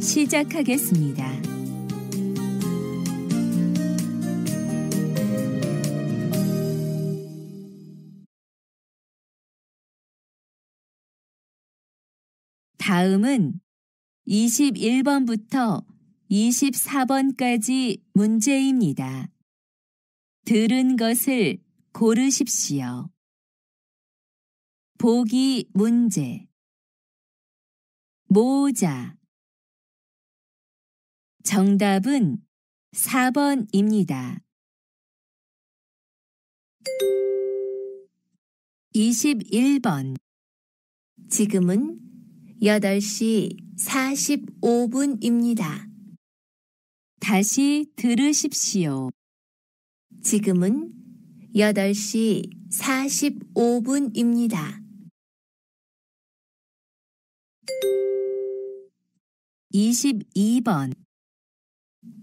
시작하겠습니다. 다음은 21번부터 24번까지 문제입니다. 들은 것을 고르십시오. 보기 문제 모자 정답은 4번입니다. 21번 지금은 8시 45분입니다. 다시 들으십시오. 지금은 8시 45분입니다. 22번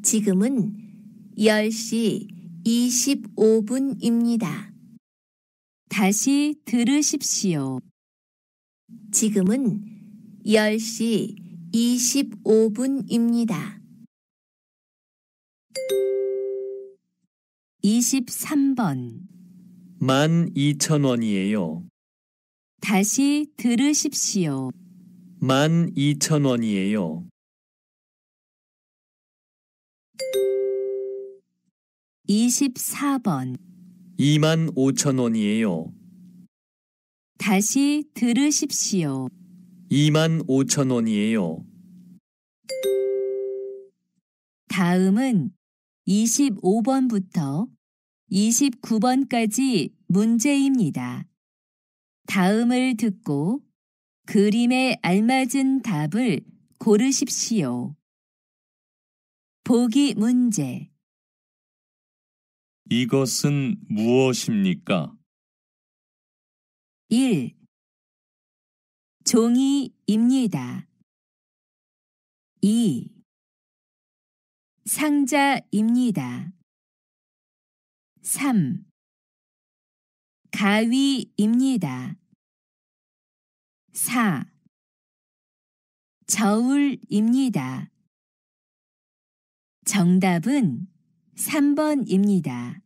지금은 10시 25분입니다. 다시 들으십시오. 지금은 10시 25분입니다. 23번 1 2 0원이에요 다시 들으십시오. 1 2 0원이에요 24번 2만 5천 원이에요. 다시 들으십시오. 2만 5천 원이에요. 다음은 25번부터 29번까지 문제입니다. 다음을 듣고 그림에 알맞은 답을 고르십시오. 보기 문제 이것은 무엇입니까? 1. 종이입니다. 2. 상자입니다. 3. 가위입니다. 4. 저울입니다. 정답은 3번입니다.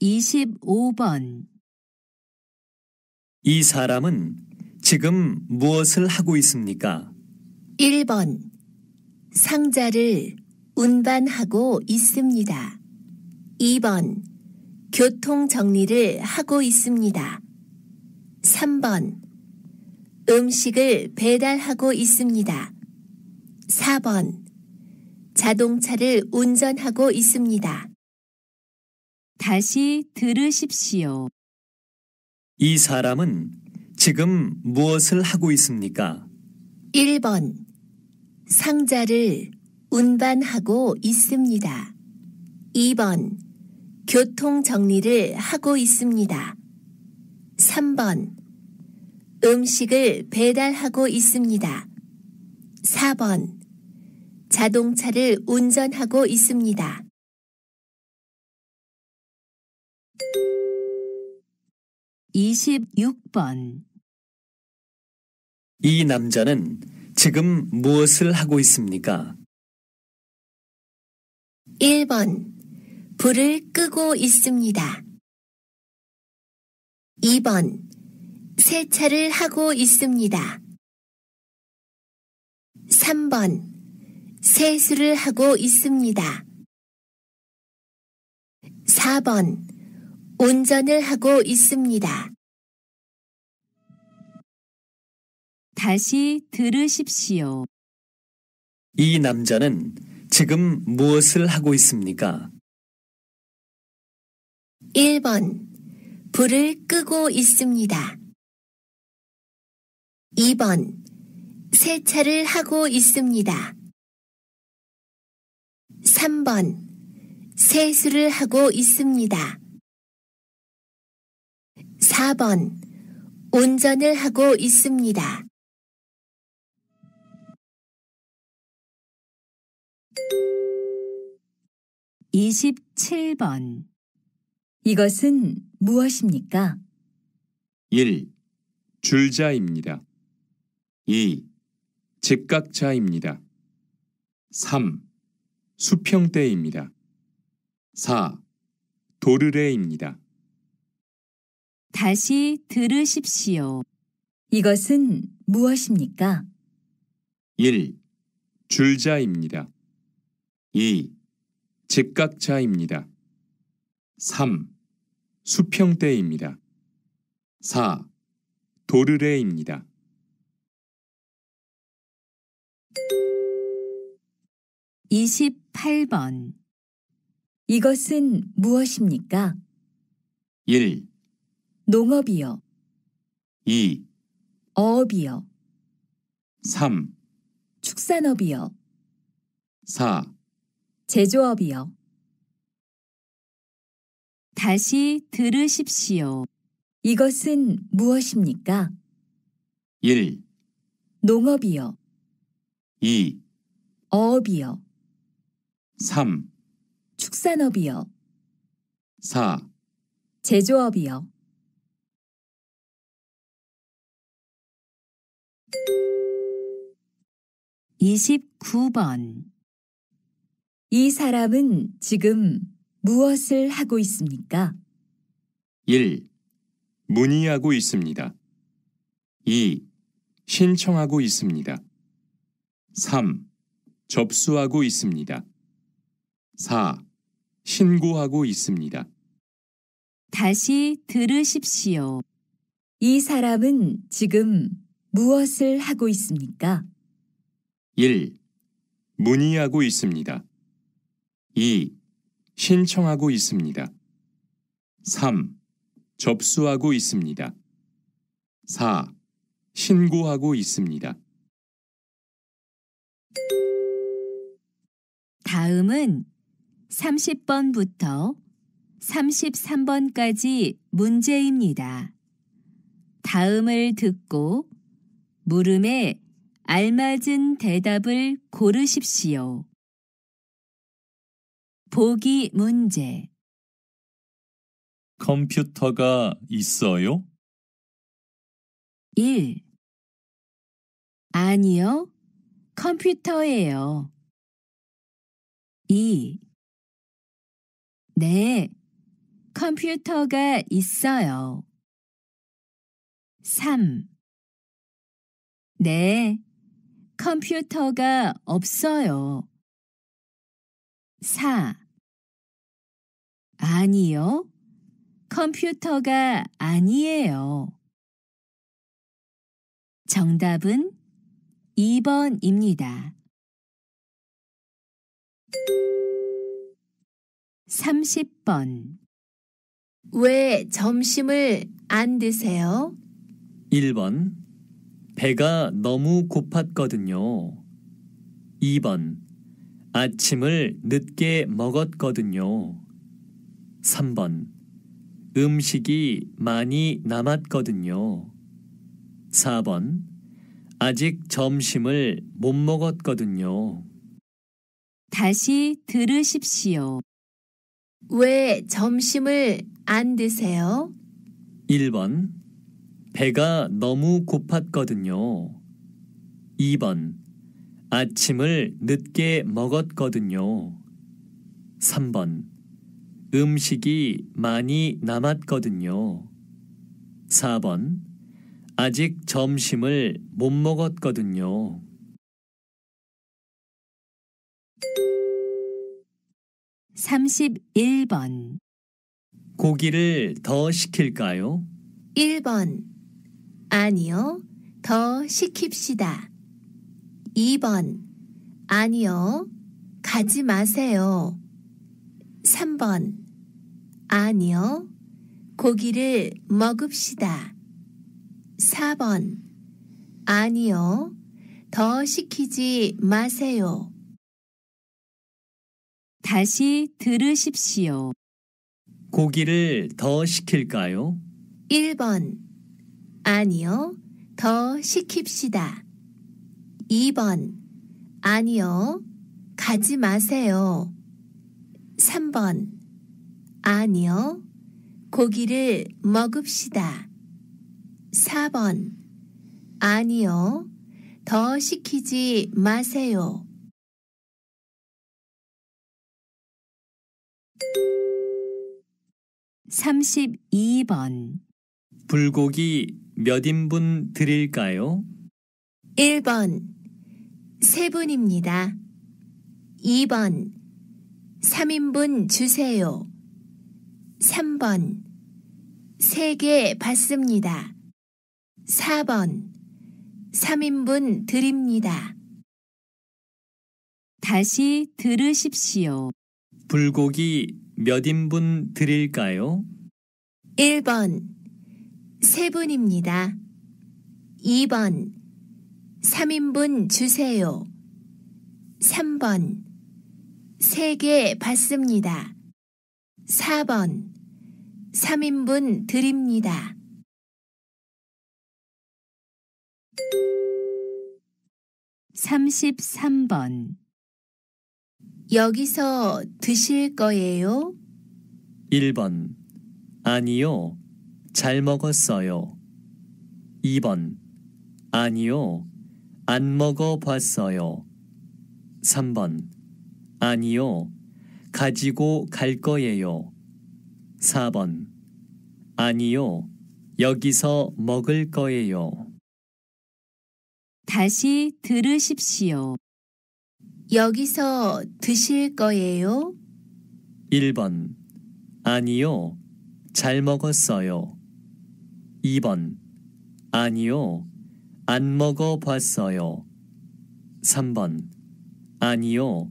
25번 이 사람은 지금 무엇을 하고 있습니까? 1번 상자를 운반하고 있습니다. 2번 교통 정리를 하고 있습니다. 3번 음식을 배달하고 있습니다. 4번. 자동차를 운전하고 있습니다. 다시 들으십시오. 이 사람은 지금 무엇을 하고 있습니까? 1번. 상자를 운반하고 있습니다. 2번. 교통 정리를 하고 있습니다. 3번. 음식을 배달하고 있습니다. 4번. 자동차를 운전하고 있습니다. 26번. 이 남자는 지금 무엇을 하고 있습니까? 1번. 불을 끄고 있습니다. 2번. 세차를 하고 있습니다. 3번 세수를 하고 있습니다. 4번 운전을 하고 있습니다. 다시 들으십시오. 이 남자는 지금 무엇을 하고 있습니까? 1번 불을 끄고 있습니다. 2번. 세차를 하고 있습니다. 3번. 세수를 하고 있습니다. 4번. 운전을 하고 있습니다. 27번. 이것은 무엇입니까? 1. 줄자입니다. 2. 즉각자입니다. 3. 수평대입니다. 4. 도르래입니다. 다시 들으십시오. 이것은 무엇입니까? 1. 줄자입니다. 2. 즉각자입니다. 3. 수평대입니다. 4. 도르래입니다. 28번 이것은 무엇입니까? 1, 농업이요, 2, 어업이요, 3, 축산업이요, 4, 제조업이요. 다시 들으십시오. 이것은 무엇입니까? 1, 농업이요, 2. 어업이요. 3. 축산업이요. 4. 제조업이요. 29번 이 사람은 지금 무엇을 하고 있습니까? 1. 문의하고 있습니다. 2. 신청하고 있습니다. 3. 접수하고 있습니다. 4. 신고하고 있습니다. 다시 들으십시오. 이 사람은 지금 무엇을 하고 있습니까? 1. 문의하고 있습니다. 2. 신청하고 있습니다. 3. 접수하고 있습니다. 4. 신고하고 있습니다. 다음은 30번부터 33번까지 문제입니다. 다음을 듣고 물음에 알맞은 대답을 고르십시오. 보기 문제 컴퓨터가 있어요? 1. 아니요. 컴퓨터예요. 2. 네, 컴퓨터가 있어요. 3. 네, 컴퓨터가 없어요. 4. 아니요, 컴퓨터가 아니에요. 정답은 2번입니다. 30번 왜 점심을 안 드세요? 1번 배가 너무 고팠거든요. 2번 아침을 늦게 먹었거든요. 3번 음식이 많이 남았거든요. 4번 아직 점심을 못 먹었거든요. 다시 들으십시오. 왜 점심을 안 드세요? 1번 배가 너무 고팠거든요. 2번 아침을 늦게 먹었거든요. 3번 음식이 많이 남았거든요. 4번 아직 점심을 못 먹었거든요. 3 1번 고기를 더 시킬까요? 1번 아니요, 더 시킵시다. 2번 아니요, 가지 마세요. 3번 아니요, 고기를 먹읍시다. 4번 아니요. 더 시키지 마세요. 다시 들으십시오. 고기를 더 시킬까요? 1번 아니요. 더 시킵시다. 2번 아니요. 가지 마세요. 3번 아니요. 고기를 먹읍시다. 4번 아니요. 더 시키지 마세요. 32번 불고기 몇 인분 드릴까요? 1번 세 분입니다. 2번 3인분 주세요. 3번 3개 받습니다. 4번 3인분 드립니다. 다시 들으십시오. 불고기 몇 인분 드릴까요? 1번 3분입니다. 2번 3인분 주세요. 3번 3개 받습니다. 4번 3인분 드립니다. 33번 여기서 드실 거예요? 1번 아니요. 잘 먹었어요. 2번 아니요. 안 먹어 봤어요. 3번 아니요. 가지고 갈 거예요. 4번 아니요. 여기서 먹을 거예요. 다시 들으십시오. 여기서 드실 거예요? 1번 아니요. 잘 먹었어요. 2번 아니요. 안 먹어 봤어요. 3번 아니요.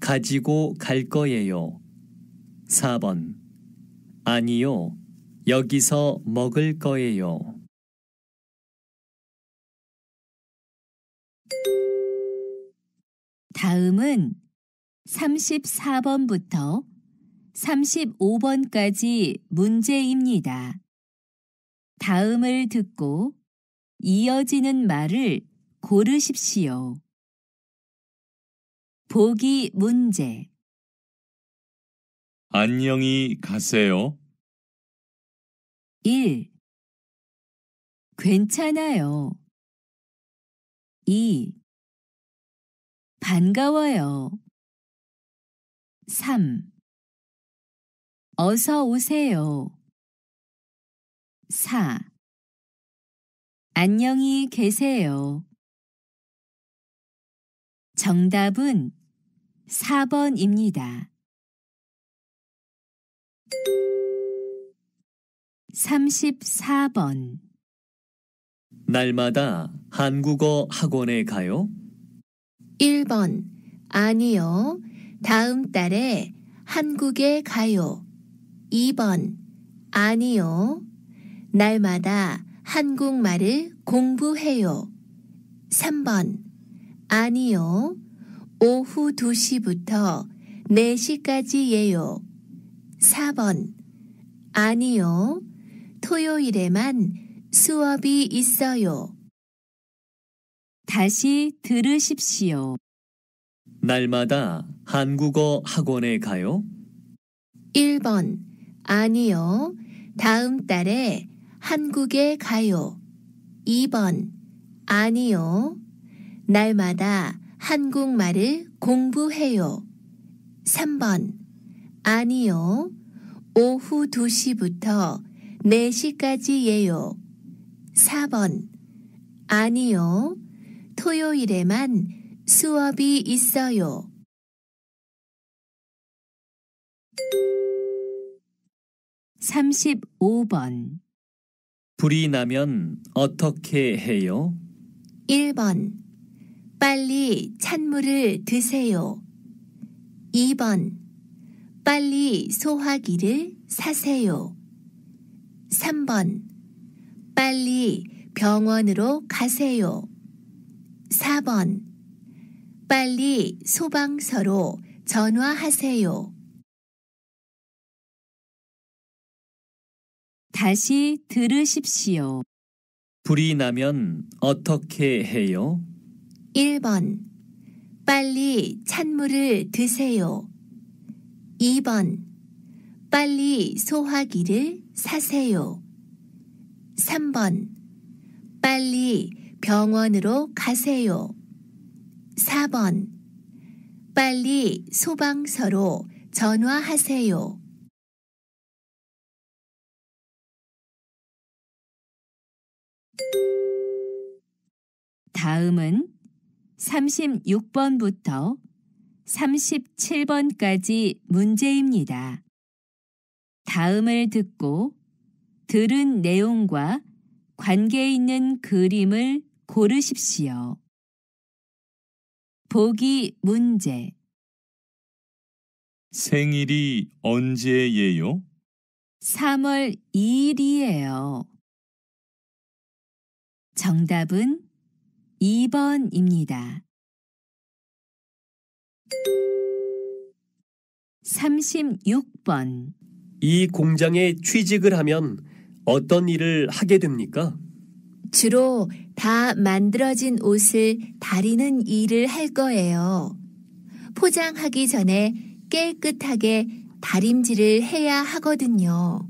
가지고 갈 거예요. 4번 아니요. 여기서 먹을 거예요. 다음은 34번부터 35번까지 문제입니다. 다음을 듣고 이어지는 말을 고르십시오. 보기 문제 안녕히 가세요. 1. 괜찮아요. 2. 반가워요. 3. 어서 오세요. 4. 안녕히 계세요. 정답은 4번입니다. 34번 날마다 한국어 학원에 가요? 1번 아니요. 다음 달에 한국에 가요. 2번 아니요. 날마다 한국말을 공부해요. 3번 아니요. 오후 2시부터 4시까지예요. 4번 아니요. 토요일에만 수업이 있어요. 다시 들으십시오. 날마다 한국어 학원에 가요? 1번. 아니요. 다음 달에 한국에 가요. 2번. 아니요. 날마다 한국말을 공부해요. 3번. 아니요. 오후 2시부터 4시까지예요. 4번. 아니요. 토요일에만 수업이 있어요. 삼십번 불이 나면 어떻게 해요? 일번 빨리 찬물을 드세요. 이번 빨리 소화기를 사세요. 삼번 빨리 병원으로 가세요. 4번 빨리 소방서로 전화하세요. 다시 들으십시오. 불이 나면 어떻게 해요? 1번 빨리 찬물을 드세요. 2번 빨리 소화기를 사세요. 3번 빨리 병원으로 가세요. 4번. 빨리 소방서로 전화하세요. '다음은' 36번부터 37번까지 문제입니다. 다음을 듣고 들은 내용과 관계 있는 그림을 고르십시오. 보기 문제 생일이 언제예요? 3월 2일이에요. 정답은 2번입니다. 36번 이 공장에 취직을 하면 어떤 일을 하게 됩니까? 주로 다 만들어진 옷을 다리는 일을 할 거예요. 포장하기 전에 깨끗하게 다림질을 해야 하거든요.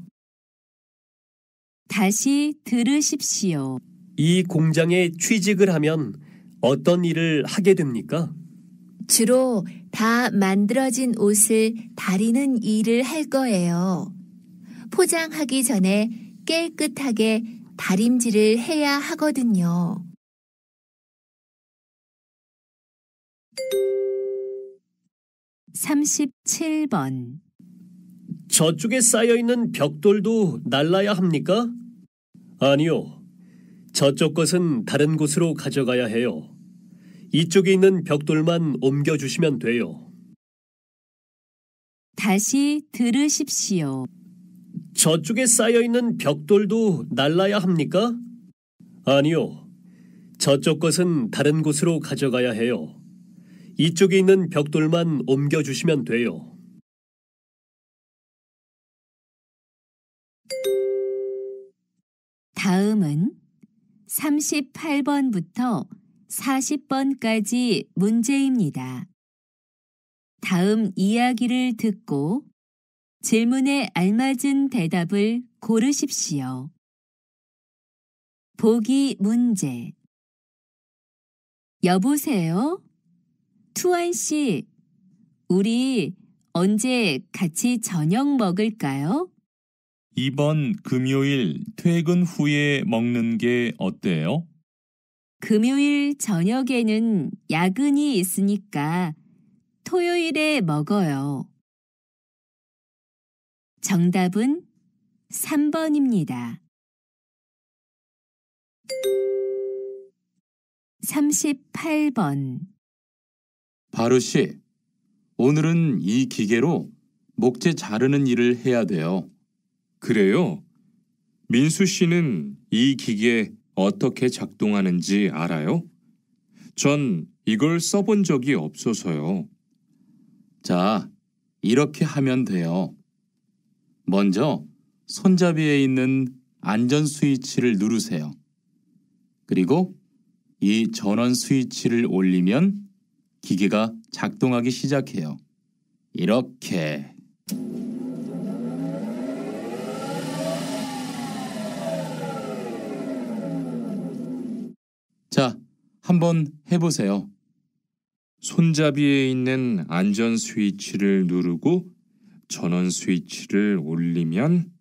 다시 들으십시오. 이 공장에 취직을 하면 어떤 일을 하게 됩니까? 주로 다 만들어진 옷을 다리는 일을 할 거예요. 포장하기 전에 깨끗하게 다림질을 해야 하거든요. 3 7번 저쪽에 쌓여있는 벽돌도 날라야 합니까? 아니요. 저쪽 것은 다른 곳으로 가져가야 해요. 이쪽에 있는 벽돌만 옮겨주시면 돼요. 다시 들으십시오. 저쪽에 쌓여있는 벽돌도 날라야 합니까? 아니요. 저쪽 것은 다른 곳으로 가져가야 해요. 이쪽에 있는 벽돌만 옮겨주시면 돼요. 다음은 38번부터 40번까지 문제입니다. 다음 이야기를 듣고 질문에 알맞은 대답을 고르십시오. 보기 문제 여보세요? 투안 씨, 우리 언제 같이 저녁 먹을까요? 이번 금요일 퇴근 후에 먹는 게 어때요? 금요일 저녁에는 야근이 있으니까 토요일에 먹어요. 정답은 3번입니다. 38번 바루 씨, 오늘은 이 기계로 목재 자르는 일을 해야 돼요. 그래요? 민수 씨는 이 기계 어떻게 작동하는지 알아요? 전 이걸 써본 적이 없어서요. 자, 이렇게 하면 돼요. 먼저 손잡이에 있는 안전 스위치를 누르세요. 그리고 이 전원 스위치를 올리면 기계가 작동하기 시작해요. 이렇게 자, 한번 해보세요. 손잡이에 있는 안전 스위치를 누르고 전원 스위치를 올리면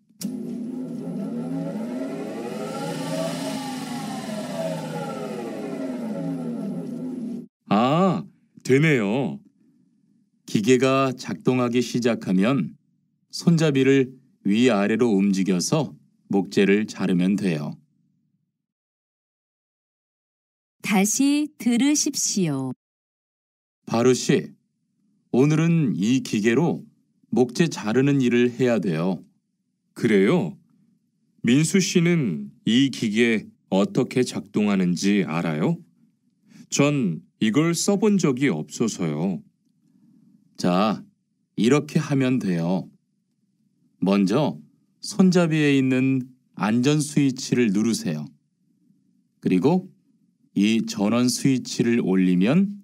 아, 되네요. 기계가 작동하기 시작하면 손잡이를 위아래로 움직여서 목재를 자르면 돼요. 다시 들으십시오. 바루 씨, 오늘은 이 기계로 목재 자르는 일을 해야 돼요. 그래요? 민수 씨는 이 기계 어떻게 작동하는지 알아요? 전 이걸 써본 적이 없어서요. 자, 이렇게 하면 돼요. 먼저 손잡이에 있는 안전 스위치를 누르세요. 그리고 이 전원 스위치를 올리면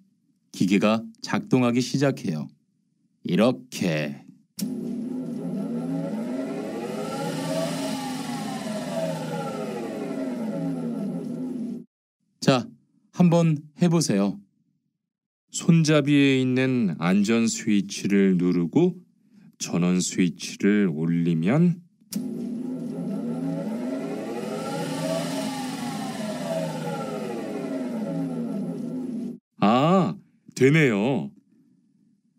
기계가 작동하기 시작해요. 이렇게 자, 한번 해보세요. 손잡이에 있는 안전 스위치를 누르고 전원 스위치를 올리면 아, 되네요.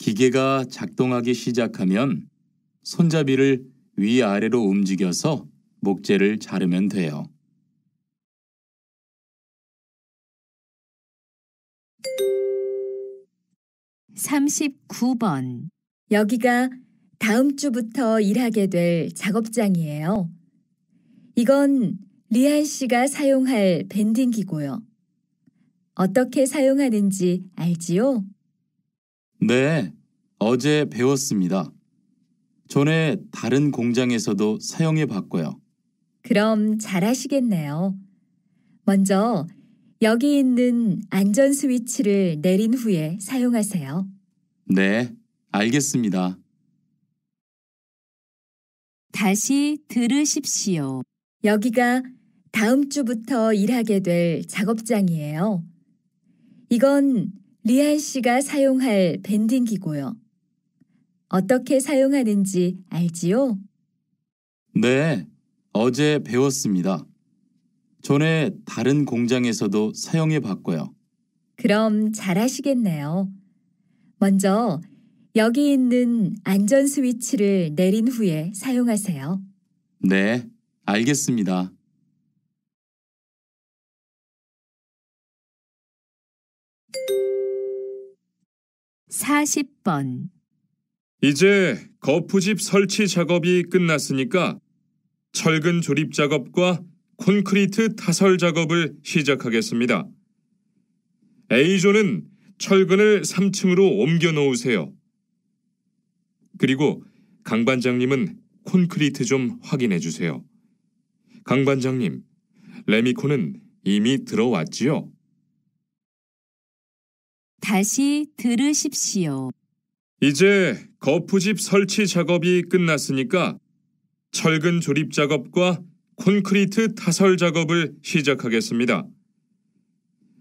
기계가 작동하기 시작하면 손잡이를 위아래로 움직여서 목재를 자르면 돼요. 3 9번 여기가 다음 주부터 일하게 될 작업장이에요. 이건 리안 씨가 사용할 밴딩기고요. 어떻게 사용하는지 알지요? 네, 어제 배웠습니다. 전에 다른 공장에서도 사용해 봤고요. 그럼 잘하시겠네요. 먼저 여기 있는 안전 스위치를 내린 후에 사용하세요. 네, 알겠습니다. 다시 들으십시오. 여기가 다음 주부터 일하게 될 작업장이에요. 이건 리안 씨가 사용할 밴딩 기고요. 어떻게 사용하는지 알지요? 네, 어제 배웠습니다. 전에 다른 공장에서도 사용해 봤고요. 그럼 잘하시겠네요. 먼저 여기 있는 안전 스위치를 내린 후에 사용하세요. 네, 알겠습니다. 40번 이제 거푸집 설치 작업이 끝났으니까 철근 조립 작업과 콘크리트 타설 작업을 시작하겠습니다. A조는 철근을 3층으로 옮겨 놓으세요. 그리고 강 반장님은 콘크리트 좀 확인해 주세요. 강 반장님, 레미콘은 이미 들어왔지요? 다시 들으십시오. 이제 거푸집 설치 작업이 끝났으니까 철근 조립 작업과 콘크리트 타설 작업을 시작하겠습니다.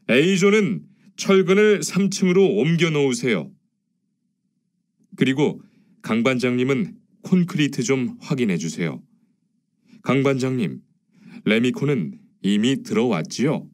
A존은 철근을 3층으로 옮겨 놓으세요. 그리고 강 반장님은 콘크리트 좀 확인해 주세요. 강 반장님, 레미콘은 이미 들어왔지요?